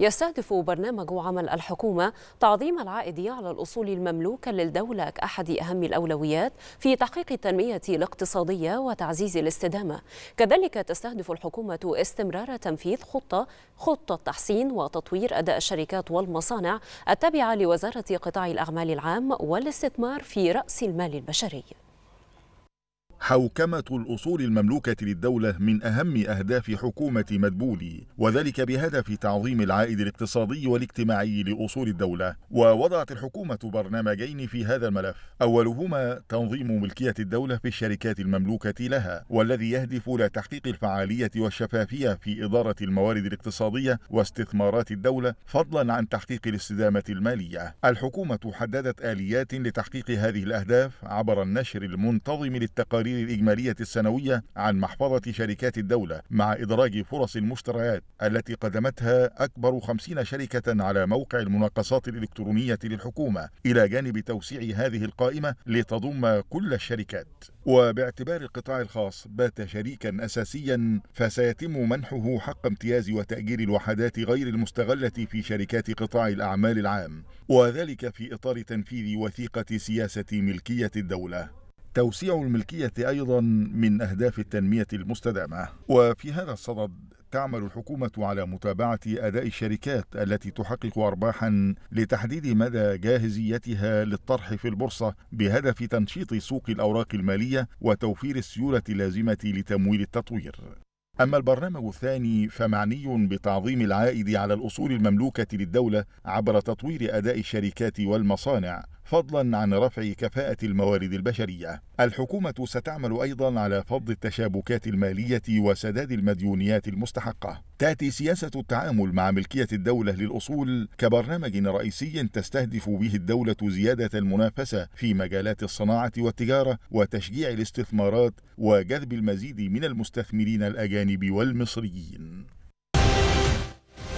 يستهدف برنامج عمل الحكومة تعظيم العائد على الأصول المملوكة للدولة كأحد أهم الأولويات في تحقيق التنمية الاقتصادية وتعزيز الاستدامة كذلك تستهدف الحكومة استمرار تنفيذ خطة خطة تحسين وتطوير أداء الشركات والمصانع التابعة لوزارة قطاع الأعمال العام والاستثمار في رأس المال البشري حوكمة الأصول المملوكة للدولة من أهم أهداف حكومة مدبولي وذلك بهدف تعظيم العائد الاقتصادي والاجتماعي لأصول الدولة ووضعت الحكومة برنامجين في هذا الملف أولهما تنظيم ملكية الدولة في الشركات المملوكة لها والذي يهدف إلى تحقيق الفعالية والشفافية في إدارة الموارد الاقتصادية واستثمارات الدولة فضلا عن تحقيق الاستدامة المالية الحكومة حددت آليات لتحقيق هذه الأهداف عبر النشر المنتظم للتقارير التقارير الإجمالية السنوية عن محفظة شركات الدولة مع إدراج فرص المشتريات التي قدمتها أكبر خمسين شركة على موقع المناقصات الإلكترونية للحكومة إلى جانب توسيع هذه القائمة لتضم كل الشركات وباعتبار القطاع الخاص بات شريكا أساسيا فسيتم منحه حق امتياز وتأجير الوحدات غير المستغلة في شركات قطاع الأعمال العام وذلك في إطار تنفيذ وثيقة سياسة ملكية الدولة توسيع الملكية أيضا من أهداف التنمية المستدامة وفي هذا الصدد تعمل الحكومة على متابعة أداء الشركات التي تحقق أرباحا لتحديد مدى جاهزيتها للطرح في البورصة بهدف تنشيط سوق الأوراق المالية وتوفير السيولة اللازمة لتمويل التطوير. أما البرنامج الثاني فمعني بتعظيم العائد على الأصول المملوكة للدولة عبر تطوير أداء الشركات والمصانع فضلا عن رفع كفاءة الموارد البشرية. الحكومة ستعمل أيضا على فض التشابكات المالية وسداد المديونيات المستحقة. تأتي سياسة التعامل مع ملكية الدولة للأصول كبرنامج رئيسي تستهدف به الدولة زيادة المنافسة في مجالات الصناعة والتجارة وتشجيع الاستثمارات وجذب المزيد من المستثمرين الأجانب والمصريين.